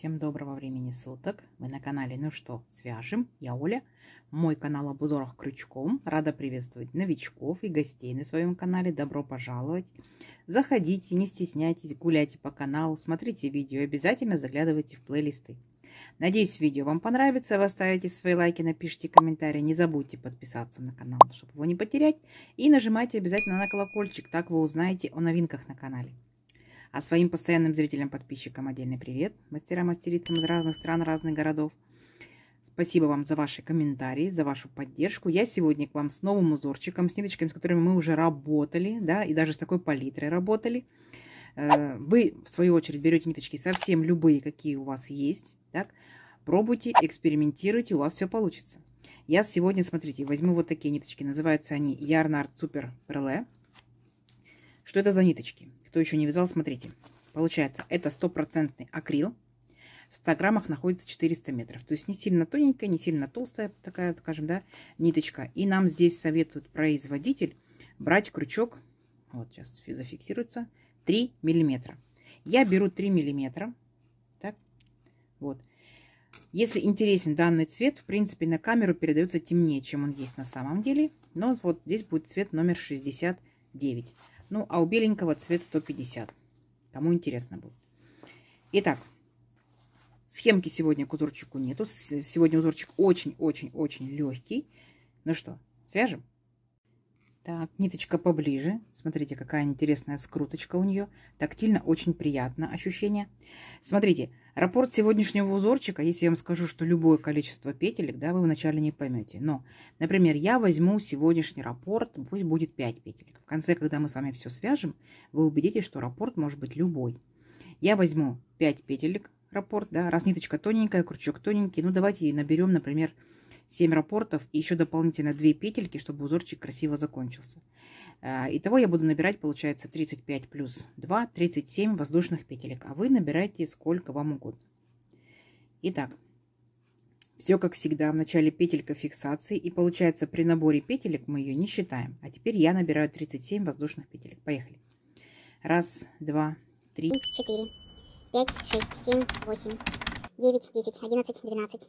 Всем доброго времени суток. Мы на канале Ну что, свяжем. Я Оля. Мой канал об узорах крючком. Рада приветствовать новичков и гостей на своем канале. Добро пожаловать. Заходите, не стесняйтесь, гуляйте по каналу, смотрите видео обязательно заглядывайте в плейлисты. Надеюсь, видео вам понравится. Вы оставите свои лайки, напишите комментарии. Не забудьте подписаться на канал, чтобы его не потерять. И нажимайте обязательно на колокольчик. Так вы узнаете о новинках на канале. А своим постоянным зрителям-подписчикам отдельный привет, мастерам-мастерицам из разных стран, разных городов. Спасибо вам за ваши комментарии, за вашу поддержку. Я сегодня к вам с новым узорчиком, с ниточками, с которыми мы уже работали, да, и даже с такой палитрой работали. Э, вы, в свою очередь, берете ниточки совсем любые, какие у вас есть, так, пробуйте, экспериментируйте, у вас все получится. Я сегодня, смотрите, возьму вот такие ниточки, называются они Ярнард super Перле. Что это за ниточки? Кто еще не вязал, смотрите. Получается, это стопроцентный акрил. В 100 граммах находится 400 метров. То есть не сильно тоненькая, не сильно толстая такая, скажем, да, ниточка. И нам здесь советует производитель брать крючок, вот сейчас зафиксируется, 3 миллиметра. Я беру 3 миллиметра. Так, вот. Если интересен данный цвет, в принципе, на камеру передается темнее, чем он есть на самом деле. Но вот здесь будет цвет номер 69. Ну, а у беленького цвет 150. Кому интересно будет. Итак, схемки сегодня к узорчику нету. Сегодня узорчик очень-очень-очень легкий. Ну что, свяжем? Так, ниточка поближе. Смотрите, какая интересная скруточка у нее. Тактильно очень приятно ощущение. Смотрите, раппорт сегодняшнего узорчика, если я вам скажу, что любое количество петелек, да, вы вначале не поймете. Но, например, я возьму сегодняшний раппорт, пусть будет 5 петелек. В конце, когда мы с вами все свяжем, вы убедитесь, что раппорт может быть любой. Я возьму 5 петелек раппорт, да, раз ниточка тоненькая, крючок тоненький. Ну, давайте наберем, например, 7 рапортов и еще дополнительно 2 петельки, чтобы узорчик красиво закончился. А, итого я буду набирать, получается, 35 плюс 2, 37 воздушных петелек. А вы набирайте сколько вам угодно. Итак, все как всегда, в начале петелька фиксации. И получается, при наборе петелек мы ее не считаем. А теперь я набираю 37 воздушных петелек. Поехали. Раз, два, три, четыре, пять, шесть, семь, восемь, девять, десять, одиннадцать, двенадцать.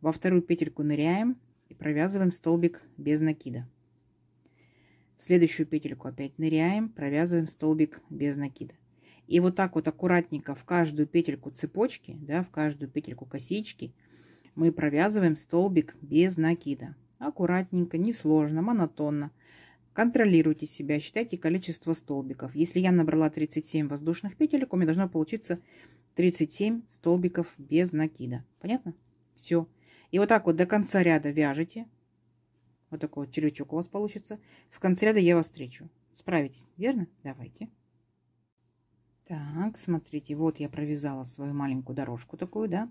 Во вторую петельку ныряем и провязываем столбик без накида. В следующую петельку опять ныряем, провязываем столбик без накида. И вот так вот аккуратненько в каждую петельку цепочки, да, в каждую петельку косички мы провязываем столбик без накида. Аккуратненько, несложно, монотонно. Контролируйте себя, считайте количество столбиков. Если я набрала 37 воздушных петелек, у меня должно получиться 37 столбиков без накида. Понятно? Все. И вот так вот до конца ряда вяжете. Вот такой вот червячок у вас получится. В конце ряда я вас встречу. Справитесь, верно? Давайте. Так, смотрите, вот я провязала свою маленькую дорожку такую, да.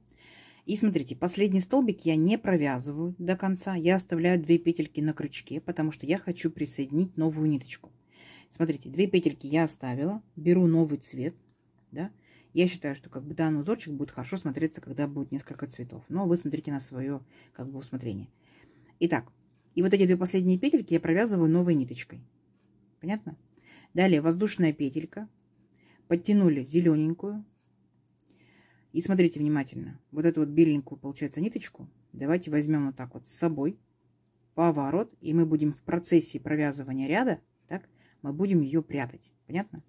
И смотрите, последний столбик я не провязываю до конца. Я оставляю две петельки на крючке, потому что я хочу присоединить новую ниточку. Смотрите, две петельки я оставила, беру новый цвет, да. Я считаю, что как бы данный узорчик будет хорошо смотреться, когда будет несколько цветов. Но вы смотрите на свое как бы усмотрение. Итак, и вот эти две последние петельки я провязываю новой ниточкой. Понятно? Далее воздушная петелька. Подтянули зелененькую. И смотрите внимательно. Вот эту вот беленькую, получается, ниточку давайте возьмем вот так вот с собой. Поворот. И мы будем в процессе провязывания ряда, так, мы будем ее прятать. Понятно?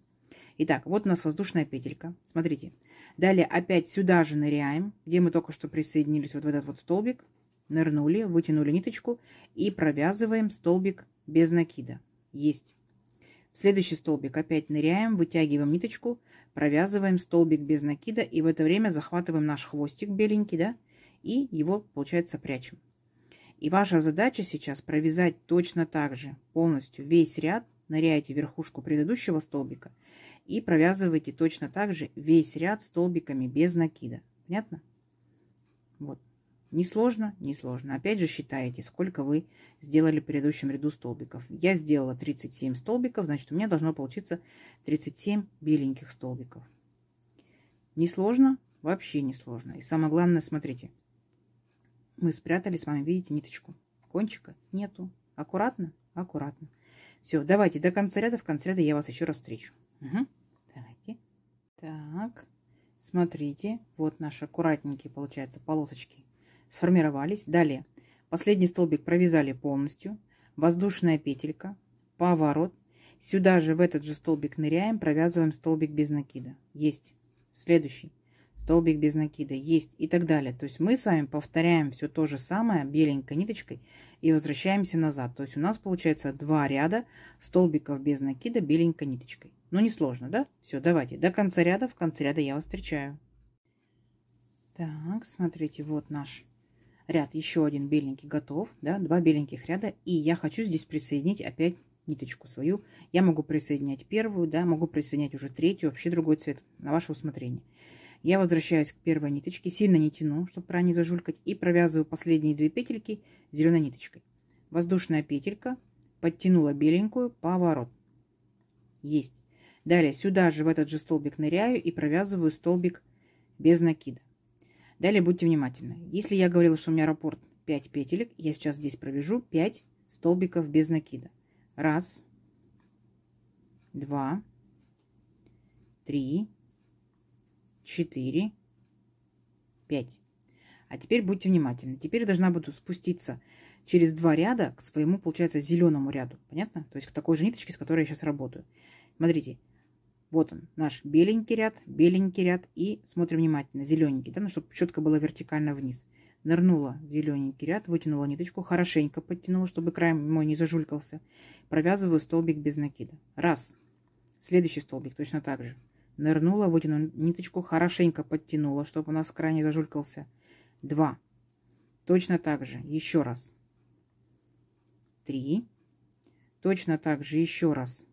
Итак, вот у нас воздушная петелька. Смотрите. Далее опять сюда же ныряем, где мы только что присоединились вот в этот вот столбик. Нырнули, вытянули ниточку и провязываем столбик без накида. Есть. В следующий столбик опять ныряем, вытягиваем ниточку, провязываем столбик без накида и в это время захватываем наш хвостик беленький, да, и его, получается, прячем. И ваша задача сейчас провязать точно так же, полностью весь ряд, ныряете верхушку предыдущего столбика и провязывайте точно так же весь ряд столбиками без накида. Понятно? Вот. Не сложно, не сложно. Опять же считаете, сколько вы сделали в предыдущем ряду столбиков. Я сделала 37 столбиков, значит у меня должно получиться 37 беленьких столбиков. Не сложно, вообще не сложно. И самое главное, смотрите, мы спрятали с вами, видите, ниточку. Кончика нету. Аккуратно, аккуратно. Все, давайте до конца ряда, в конце ряда я вас еще раз встречу. Угу. Так, смотрите, вот наши аккуратненькие, получается, полосочки сформировались. Далее, последний столбик провязали полностью, воздушная петелька, поворот. Сюда же в этот же столбик ныряем, провязываем столбик без накида. Есть. Следующий столбик без накида есть и так далее. То есть мы с вами повторяем все то же самое беленькой ниточкой и возвращаемся назад. То есть у нас получается два ряда столбиков без накида беленькой ниточкой. Ну, несложно, да? Все, давайте. До конца ряда. В конце ряда я вас встречаю. Так, смотрите, вот наш ряд. Еще один беленький готов. Да? Два беленьких ряда. И я хочу здесь присоединить опять ниточку свою. Я могу присоединять первую, да, могу присоединять уже третью, вообще другой цвет, на ваше усмотрение. Я возвращаюсь к первой ниточке, сильно не тяну, чтобы про не зажулькать, и провязываю последние две петельки зеленой ниточкой. Воздушная петелька, подтянула беленькую, поворот. Есть. Далее сюда же в этот же столбик ныряю и провязываю столбик без накида. Далее будьте внимательны. Если я говорила, что у меня раппорт 5 петелек, я сейчас здесь провяжу 5 столбиков без накида. Раз, два, три, четыре, пять. А теперь будьте внимательны. Теперь я должна буду спуститься через два ряда к своему, получается, зеленому ряду. Понятно? То есть к такой же ниточке, с которой я сейчас работаю. Смотрите, вот он, наш беленький ряд, беленький ряд. И смотрим внимательно, зелененький, да, ну, чтобы четко было вертикально вниз. Нырнула в зелененький ряд, вытянула ниточку, хорошенько подтянула, чтобы край мой не зажулькался. Провязываю столбик без накида. Раз. Следующий столбик точно так же. Нырнула, вытянула ниточку, хорошенько подтянула, чтобы у нас край не зажулькался. Два. Точно так же. Еще раз. Три. Точно так же еще раз.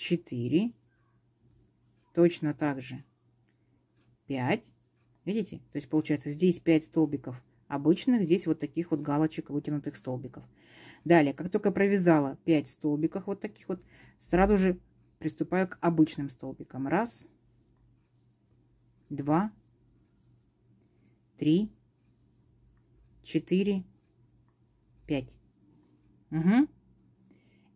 4, точно так же 5. Видите? То есть получается здесь 5 столбиков обычных, здесь вот таких вот галочек вытянутых столбиков. Далее, как только провязала 5 столбиков вот таких вот, сразу же приступаю к обычным столбикам. Раз, два, три, четыре, пять. Угу.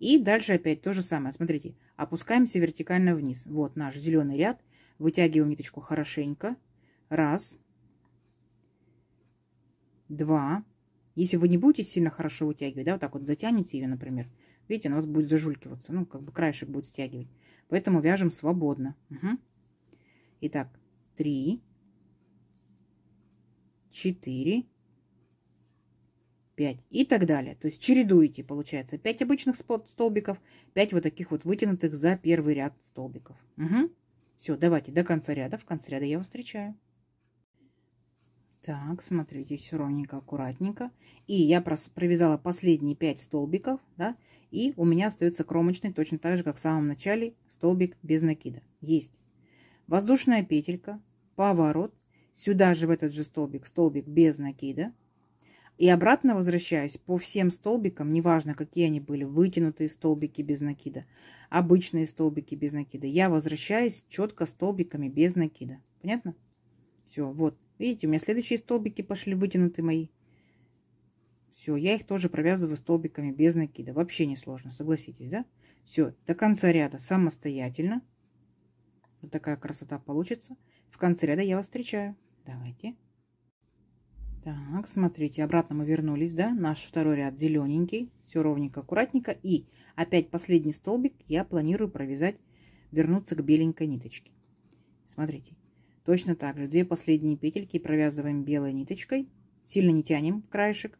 И дальше опять то же самое. Смотрите, Опускаемся вертикально вниз. Вот наш зеленый ряд. Вытягиваем ниточку хорошенько. Раз. Два. Если вы не будете сильно хорошо вытягивать, да, вот так вот затянете ее, например, видите, она у вас будет зажулькиваться. Ну, как бы краешек будет стягивать. Поэтому вяжем свободно. Угу. Итак, три. Четыре. 5 и так далее. То есть чередуете, получается, 5 обычных столбиков, 5 вот таких вот вытянутых за первый ряд столбиков. Угу. Все, давайте до конца ряда. В конце ряда я вас встречаю. Так, смотрите, все ровненько, аккуратненько. И я провязала последние 5 столбиков, да, и у меня остается кромочный, точно так же, как в самом начале, столбик без накида. Есть. Воздушная петелька, поворот, сюда же в этот же столбик, столбик без накида, и обратно возвращаясь по всем столбикам, неважно, какие они были, вытянутые столбики без накида, обычные столбики без накида. Я возвращаюсь четко столбиками без накида. Понятно? Все, вот. Видите, у меня следующие столбики пошли вытянутые мои. Все, я их тоже провязываю столбиками без накида. Вообще несложно, согласитесь, да? Все, до конца ряда самостоятельно. Вот такая красота получится. В конце ряда я вас встречаю. Давайте. Так, смотрите, обратно мы вернулись, да? Наш второй ряд зелененький, все ровненько, аккуратненько. И опять последний столбик я планирую провязать, вернуться к беленькой ниточке. Смотрите, точно так же две последние петельки провязываем белой ниточкой, сильно не тянем краешек,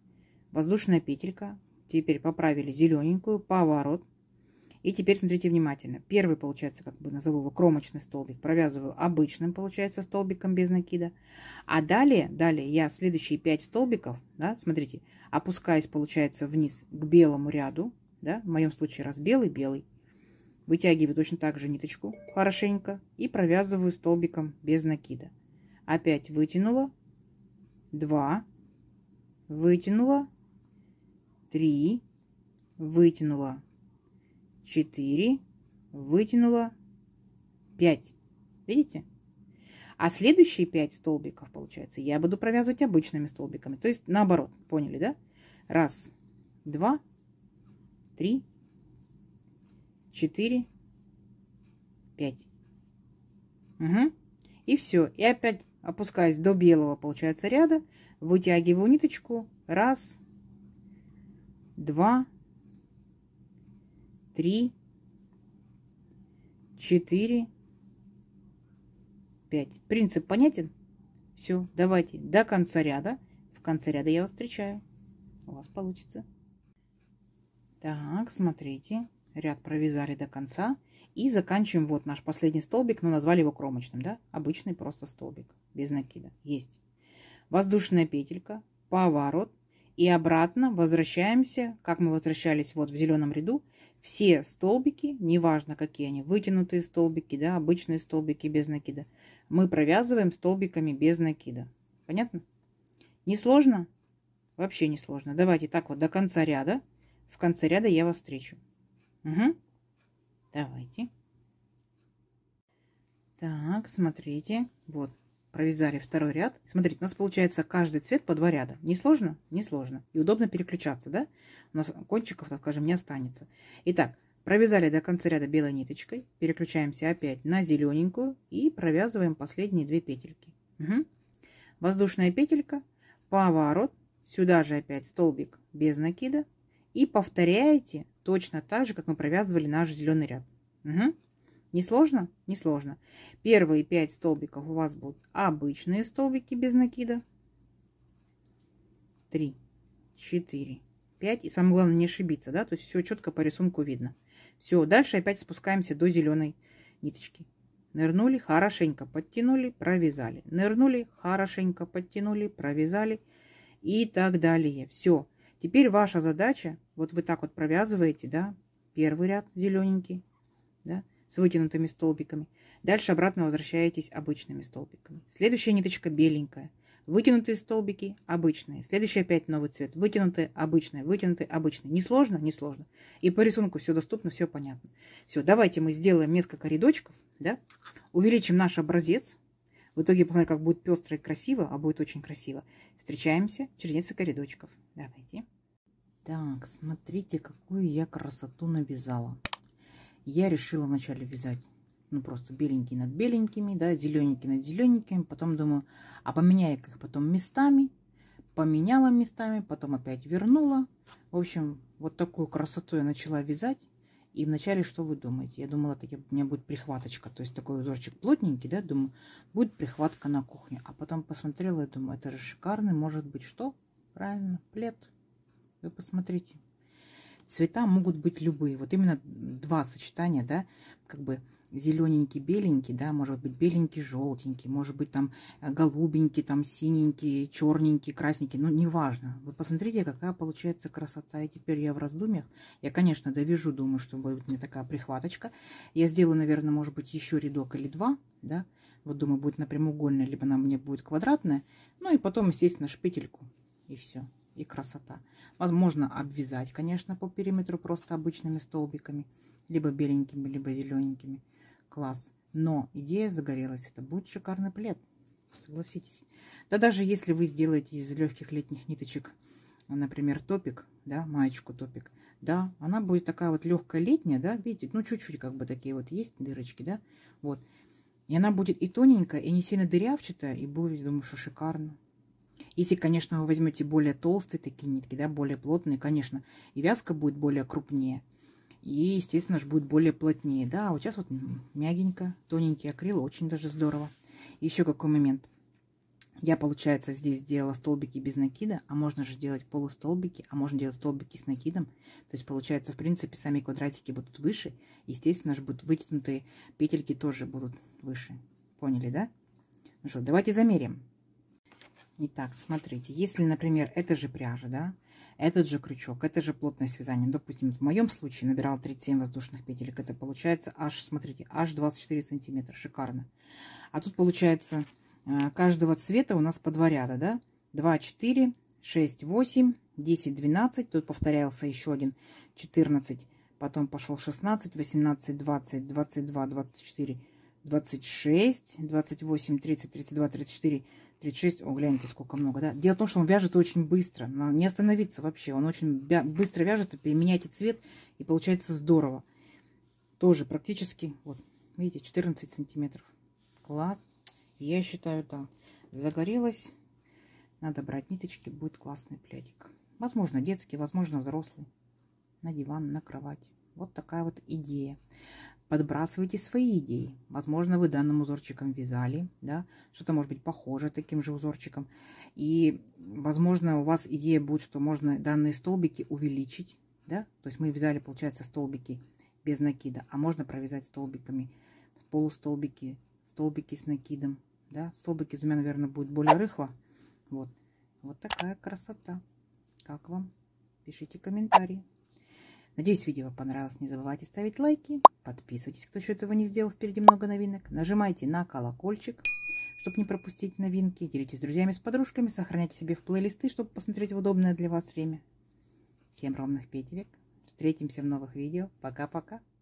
воздушная петелька, теперь поправили зелененькую, поворот, и теперь смотрите внимательно. Первый, получается, как бы назову его кромочный столбик, провязываю обычным, получается, столбиком без накида. А далее, далее я следующие 5 столбиков, да, смотрите, опускаясь, получается, вниз к белому ряду, да, в моем случае раз белый, белый, вытягиваю точно так же ниточку хорошенько и провязываю столбиком без накида. Опять вытянула, 2, вытянула, 3, вытянула, 4, вытянула 5. Видите? А следующие 5 столбиков, получается, я буду провязывать обычными столбиками. То есть наоборот, поняли, да? Раз, два, три, четыре, пять. Угу. И все. И опять опускаясь до белого, получается, ряда, вытягиваю ниточку. Раз, два, три, четыре, пять. Принцип понятен? Все, давайте до конца ряда. В конце ряда я вас встречаю. У вас получится. Так, смотрите. Ряд провязали до конца. И заканчиваем вот наш последний столбик, но назвали его кромочным, да? Обычный просто столбик, без накида. Есть. Воздушная петелька, поворот. И обратно возвращаемся, как мы возвращались вот в зеленом ряду, все столбики, неважно какие они, вытянутые столбики, да, обычные столбики без накида, мы провязываем столбиками без накида. Понятно? Несложно? Вообще не сложно. Давайте так вот до конца ряда. В конце ряда я вас встречу. Угу. Давайте. Так, смотрите. Вот провязали второй ряд. Смотрите, у нас получается каждый цвет по два ряда. Не сложно? Не сложно. И удобно переключаться, да? У нас кончиков, так скажем, не останется. Итак, провязали до конца ряда белой ниточкой. Переключаемся опять на зелененькую и провязываем последние две петельки. Угу. Воздушная петелька, поворот, сюда же опять столбик без накида. И повторяете точно так же, как мы провязывали наш зеленый ряд. Угу. Несложно, несложно. Первые 5 столбиков у вас будут обычные столбики без накида. 3, 4, 5. И самое главное не ошибиться, да? То есть все четко по рисунку видно. Все, дальше опять спускаемся до зеленой ниточки. Нырнули, хорошенько подтянули, провязали. Нырнули, хорошенько подтянули, провязали и так далее. Все. Теперь ваша задача, вот вы так вот провязываете, да, первый ряд зелененький, да, с вытянутыми столбиками. Дальше обратно возвращаетесь обычными столбиками. Следующая ниточка беленькая. Вытянутые столбики обычные. Следующий опять новый цвет. Вытянутые обычные, вытянутые обычные. Несложно? Несложно. И по рисунку все доступно, все понятно. Все, давайте мы сделаем несколько рядочков, да? увеличим наш образец. В итоге, посмотрим, как будет пестро и красиво, а будет очень красиво. Встречаемся через несколько рядочков. Давайте. Так, смотрите, какую я красоту навязала я решила вначале вязать ну просто беленькие над беленькими, да, зелененькие над зелененькими, потом думаю, а поменяю их потом местами, поменяла местами, потом опять вернула. В общем, вот такую красоту я начала вязать. И вначале что вы думаете? Я думала, таки у меня будет прихваточка, то есть такой узорчик плотненький, да, думаю, будет прихватка на кухне. А потом посмотрела и думаю, это же шикарный, может быть, что? Правильно, плед. Вы посмотрите. Цвета могут быть любые. Вот именно два сочетания, да, как бы зелененький, беленький, да, может быть беленький, желтенький, может быть там э, голубенький, там синенький, черненький, красненький, ну неважно. Вы посмотрите, какая получается красота. И теперь я в раздумьях. Я, конечно, довяжу, думаю, что будет мне такая прихваточка. Я сделаю, наверное, может быть еще рядок или два, да. Вот думаю, будет на прямоугольное, либо она мне будет квадратная. Ну и потом, естественно, шпительку и все и красота. Возможно обвязать, конечно, по периметру просто обычными столбиками, либо беленькими, либо зелененькими. Класс. Но идея загорелась, это будет шикарный плед, согласитесь. Да даже если вы сделаете из легких летних ниточек, например, топик, да, маечку топик, да, она будет такая вот легкая летняя, да, видите, ну чуть-чуть как бы такие вот есть дырочки, да, вот. И она будет и тоненькая, и не сильно дырявчатая, и будет, думаю, что шикарно. Если, конечно, вы возьмете более толстые такие нитки, да, более плотные, конечно, и вязка будет более крупнее. И, естественно же, будет более плотнее. Да, а вот сейчас вот мягенько, тоненький акрил, очень даже здорово. Еще какой момент. Я, получается, здесь сделала столбики без накида, а можно же делать полустолбики, а можно делать столбики с накидом. То есть, получается, в принципе, сами квадратики будут выше. Естественно же, будут вытянутые петельки тоже будут выше. Поняли, да? Ну что, давайте замерим. Итак, смотрите, если, например, это же пряжа, да, этот же крючок, это же плотное связание, допустим, в моем случае набирал 37 воздушных петелек, это получается аж, смотрите, аж 24 сантиметра, шикарно. А тут получается э, каждого цвета у нас по два ряда, да, 2, 4, 6, 8, 10, 12, тут повторялся еще один, 14, потом пошел 16, 18, 20, 22, 24, 26, 28, 30, 32, 34, 36. О, гляньте, сколько много, да? Дело в том, что он вяжется очень быстро. Надо не остановиться вообще. Он очень быстро вяжется, переменяйте цвет, и получается здорово. Тоже практически, вот, видите, 14 сантиметров. Класс. Я считаю, да, загорелась. Надо брать ниточки, будет классный пледик. Возможно, детский, возможно, взрослый. На диван, на кровать. Вот такая вот идея подбрасывайте свои идеи. Возможно, вы данным узорчиком вязали, да, что-то может быть похоже таким же узорчиком. И, возможно, у вас идея будет, что можно данные столбики увеличить, да, то есть мы вязали, получается, столбики без накида, а можно провязать столбиками, полустолбики, столбики с накидом, да, столбики из меня, наверное, будет более рыхло, вот. Вот такая красота. Как вам? Пишите комментарии. Надеюсь, видео понравилось. Не забывайте ставить лайки, подписывайтесь, кто еще этого не сделал. Впереди много новинок. Нажимайте на колокольчик, чтобы не пропустить новинки. Делитесь с друзьями, с подружками. Сохраняйте себе в плейлисты, чтобы посмотреть в удобное для вас время. Всем ровных петелек. Встретимся в новых видео. Пока-пока.